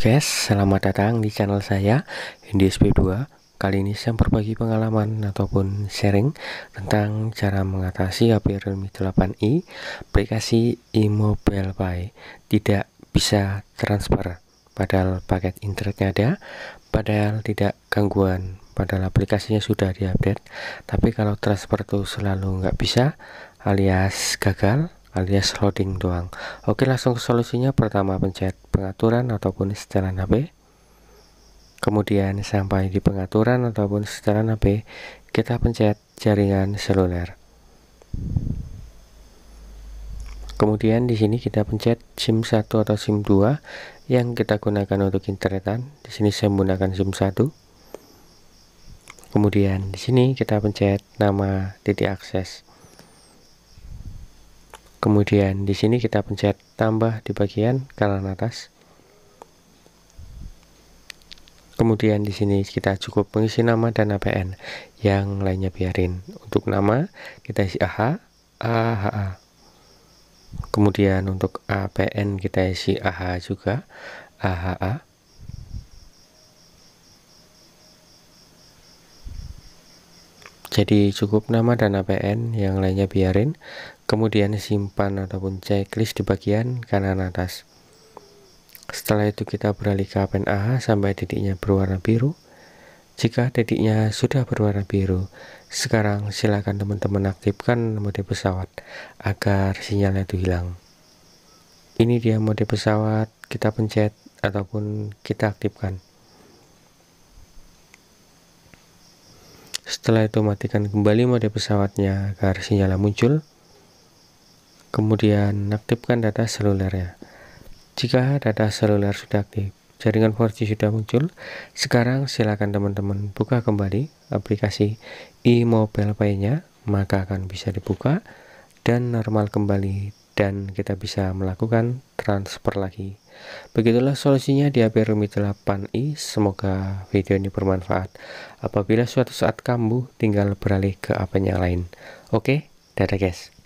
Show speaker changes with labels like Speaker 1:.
Speaker 1: Guys, selamat datang di channel saya NDSP2 Kali ini saya berbagi pengalaman ataupun sharing tentang cara mengatasi HP Realme 8i aplikasi e-mobile Pay tidak bisa transfer padahal paket internetnya ada padahal tidak gangguan padahal aplikasinya sudah diupdate tapi kalau transfer itu selalu nggak bisa alias gagal alias loading doang oke langsung ke solusinya pertama pencet pengaturan ataupun setelan HP kemudian sampai di pengaturan ataupun setelan HP kita pencet jaringan seluler Kemudian di sini kita pencet SIM 1 atau SIM 2 yang kita gunakan untuk internetan. Di sini saya menggunakan SIM 1. Kemudian di sini kita pencet nama titik akses. Kemudian di sini kita pencet tambah di bagian kanan atas. Kemudian di sini kita cukup mengisi nama dan APN. Yang lainnya biarin. Untuk nama kita isi AH, AHA. Kemudian untuk APN kita isi AH juga, AHA. jadi cukup nama dan APN yang lainnya biarin kemudian simpan ataupun checklist di bagian kanan atas setelah itu kita beralih ke APN A sampai titiknya berwarna biru jika titiknya sudah berwarna biru sekarang silakan teman-teman aktifkan mode pesawat agar sinyalnya itu hilang ini dia mode pesawat kita pencet ataupun kita aktifkan Setelah itu matikan kembali mode pesawatnya agar sinyal muncul. Kemudian aktifkan data selulernya. Jika data seluler sudah aktif, jaringan 4G sudah muncul. Sekarang silakan teman-teman buka kembali aplikasi e-mobile pay-nya, maka akan bisa dibuka dan normal kembali dan kita bisa melakukan transfer lagi. Begitulah solusinya di HP Rumi 8i. Semoga video ini bermanfaat. Apabila suatu saat kambuh, tinggal beralih ke apa yang lain. Oke, dadah guys.